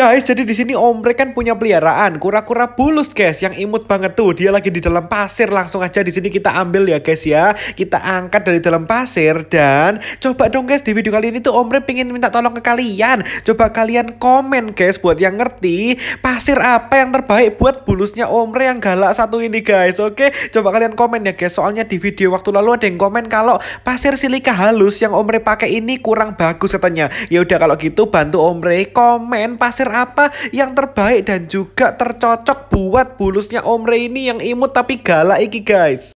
Guys, jadi di sini Omre kan punya peliharaan kura-kura bulus guys yang imut banget tuh. Dia lagi di dalam pasir. Langsung aja di sini kita ambil ya guys ya. Kita angkat dari dalam pasir dan coba dong guys di video kali ini tuh Omre pingin minta tolong ke kalian. Coba kalian komen guys buat yang ngerti pasir apa yang terbaik buat bulusnya Omre yang galak satu ini guys. Oke, coba kalian komen ya guys. Soalnya di video waktu lalu ada yang komen kalau pasir silika halus yang Omre pakai ini kurang bagus katanya. Ya udah kalau gitu bantu Omre komen pasir apa yang terbaik dan juga tercocok buat bulusnya Om Reini yang imut tapi galak iki guys